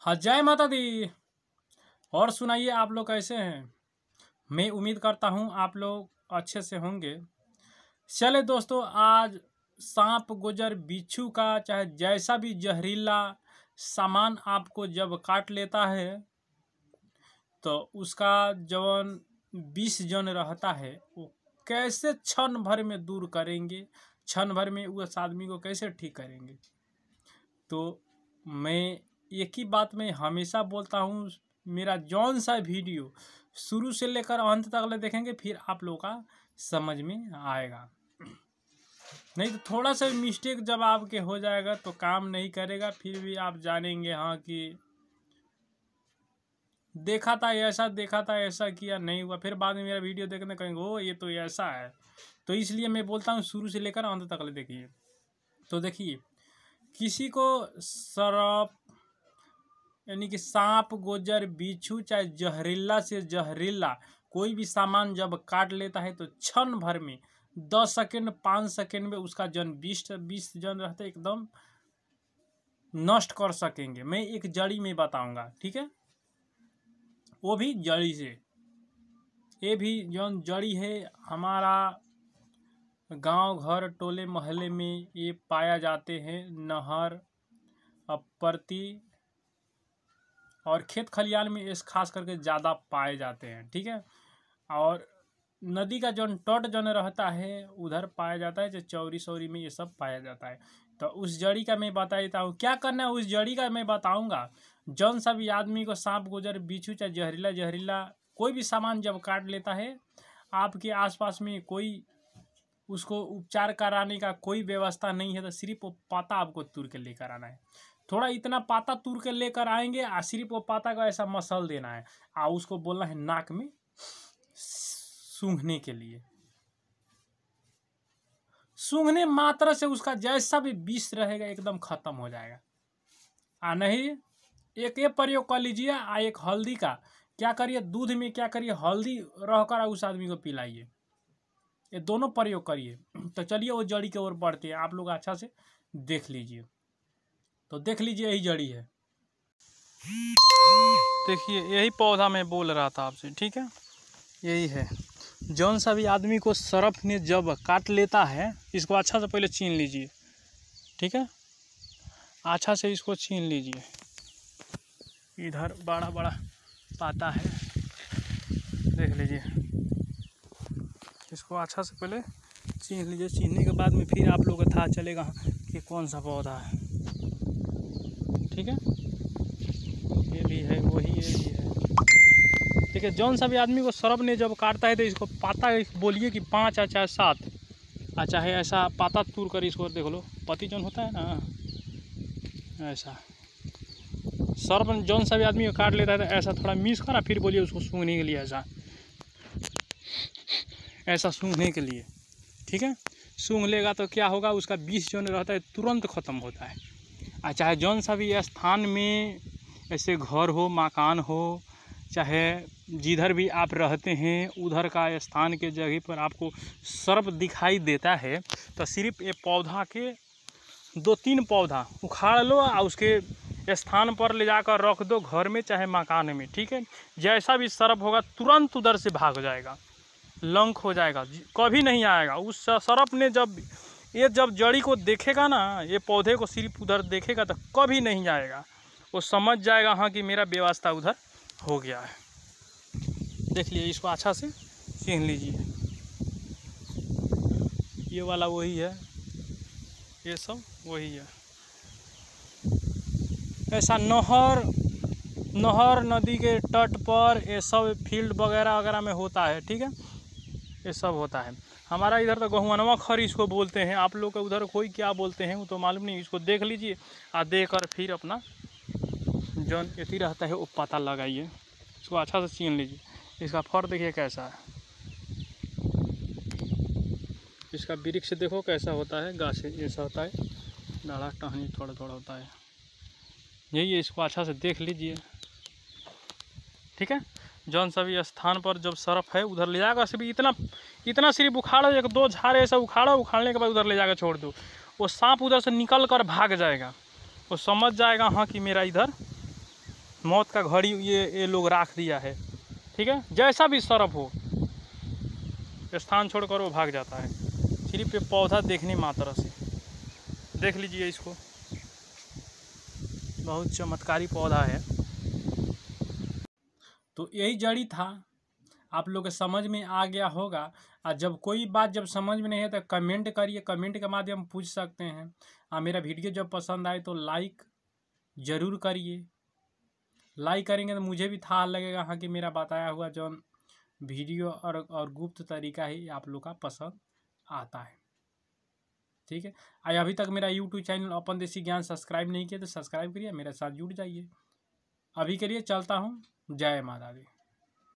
हाँ जय माता दी और सुनाइए आप लोग कैसे हैं मैं उम्मीद करता हूँ आप लोग अच्छे से होंगे चले दोस्तों आज सांप गुजर बिच्छू का चाहे जैसा भी जहरीला सामान आपको जब काट लेता है तो उसका जवन बीस जन रहता है वो कैसे क्षण भर में दूर करेंगे क्षण भर में उस आदमी को कैसे ठीक करेंगे तो मैं एक ही बात मैं हमेशा बोलता हूँ मेरा जौन सा वीडियो शुरू से लेकर अंत तक ले देखेंगे फिर आप लोग का समझ में आएगा नहीं तो थोड़ा सा मिस्टेक जब आपके हो जाएगा तो काम नहीं करेगा फिर भी आप जानेंगे हाँ कि देखा था ऐसा देखा था ऐसा किया नहीं हुआ फिर बाद में मेरा वीडियो देखने कहेंगे ओ ये तो ऐसा है तो इसलिए मैं बोलता हूँ शुरू से लेकर अंत तक ले देखिए तो देखिए किसी को सरप यानी कि सांप गोजर बिच्छू चाहे जहरीला से जहरीला कोई भी सामान जब काट लेता है तो क्षण भर में दस सेकेंड पाँच सेकेंड में उसका जन बीस बीस जन रहते एकदम नष्ट कर सकेंगे मैं एक जड़ी में बताऊंगा ठीक है वो भी जड़ी से ये भी जन जड़ी है हमारा गांव घर टोले मोहल्ले में ये पाया जाते हैं नहर प्रति और खेत खलियान में इस खास करके ज़्यादा पाए जाते हैं ठीक है और नदी का जौन टट जौन रहता है उधर पाया जाता है जो चौरी सौरी में ये सब पाया जाता है तो उस जड़ी का मैं बता देता हूँ क्या करना है उस जड़ी का मैं बताऊँगा जौन सभी आदमी को सांप गुजर बिछू चाहे जहरीला जहरीला कोई भी सामान जब काट लेता है आपके आसपास में कोई उसको उपचार कराने का कोई व्यवस्था नहीं है तो सिर्फ वो पता आपको तुर के लेकर आना है थोड़ा इतना पाता तूर के लेकर आएंगे और सिर्फ वो पाता का ऐसा मसल देना है और उसको बोलना है नाक में सूंघने के लिए सूंघने मात्र से उसका जैसा भी विष रहेगा एकदम खत्म हो जाएगा आ नहीं एक ये प्रयोग कर लीजिए आ एक हल्दी का क्या करिए दूध में क्या करिए हल्दी रहकर उस आदमी को पिलाइए ये दोनों प्रयोग करिए तो चलिए वो जड़ी की ओर बढ़ते हैं आप लोग अच्छा से देख लीजिए तो देख लीजिए यही जड़ी है देखिए यही पौधा मैं बोल रहा था आपसे ठीक है यही है जौन सा भी आदमी को सरफ ने जब काट लेता है इसको अच्छा से पहले छीन लीजिए ठीक है अच्छा से इसको छीन लीजिए इधर बड़ा बड़ा पाता है देख लीजिए इसको अच्छा से पहले छीन लीजिए छीनने के बाद में फिर आप लोग का था चलेगा कि कौन सा पौधा है ठीक है ये भी है वही ये भी है ठीक है जौन सा भी आदमी को सरब ने जब काटता है तो इसको पाता बोलिए कि पाँच या चाहे सात आ अच्छा, चाहे ऐसा पाता तूर कर इसको देख लो पति जौन होता है ना ऐसा सर्व जौन सा भी आदमी को काट लेता है तो ऐसा थोड़ा मिस करा फिर बोलिए उसको सूंघने के लिए ऐसा ऐसा सूंघने के लिए ठीक है सूंघ लेगा तो क्या होगा उसका बीस जौन रहता है तुरंत ख़त्म होता है चाहे जौन सा भी स्थान में ऐसे घर हो मकान हो चाहे जिधर भी आप रहते हैं उधर का स्थान के जगह पर आपको सर्प दिखाई देता है तो सिर्फ ये पौधा के दो तीन पौधा उखाड़ लो और उसके स्थान पर ले जाकर रख दो घर में चाहे मकान में ठीक है जैसा भी सर्प होगा तुरंत उधर से भाग जाएगा लंक हो जाएगा कभी नहीं आएगा उस सर्प ने जब ये जब जड़ी को देखेगा ना ये पौधे को सिर्फ उधर देखेगा तो कभी नहीं जाएगा वो समझ जाएगा हाँ कि मेरा व्यवस्था उधर हो गया है देख लीजिए इसको अच्छा से छीन लीजिए ये वाला वही है ये सब वही है ऐसा नहर नहर नदी के तट पर ये सब फील्ड वगैरह वगैरह में होता है ठीक है ये सब होता है हमारा इधर तो गहुआनवा खर इसको बोलते हैं आप लोग का उधर कोई क्या बोलते हैं वो तो मालूम नहीं इसको देख लीजिए और देख कर फिर अपना जौन यति रहता है वो पता लगाइए इसको अच्छा से छीन लीजिए इसका फर देखिए कैसा है इसका वृक्ष देखो कैसा होता है गाछ ऐसा होता है डाढ़ा टहनी थोड़ा थोड़ा होता है यही है इसको अच्छा से देख लीजिए ठीक है जौन सभी स्थान पर जब सरफ है उधर ले जाकर सिर्फ इतना इतना सिर्फ उखाड़ो एक दो झाड़े ऐसा उखाड़ो उखाड़ने के बाद उधर ले जाकर छोड़ दो वो सांप उधर से निकल कर भाग जाएगा वो समझ जाएगा हाँ कि मेरा इधर मौत का घड़ी ये ये लोग राख दिया है ठीक है जैसा भी सरफ हो स्थान छोड़कर वो भाग जाता है सिर्फ ये पौधा देखने मात्रा से देख लीजिए इसको बहुत चमत्कारी पौधा है तो यही जड़ी था आप लोग के समझ में आ गया होगा और जब कोई बात जब समझ में नहीं है तो कमेंट करिए कमेंट के माध्यम पूछ सकते हैं और मेरा वीडियो जब पसंद आए तो लाइक ज़रूर करिए लाइक करेंगे तो मुझे भी था लगेगा हाँ कि मेरा बताया हुआ जो वीडियो और और गुप्त तरीका ही आप लोग का पसंद आता है ठीक है आज अभी तक मेरा यूट्यूब चैनल अपन देसी ज्ञान सब्सक्राइब नहीं किया तो सब्सक्राइब करिए मेरे साथ जुड़ जाइए अभी के लिए चलता हूँ जय माता दी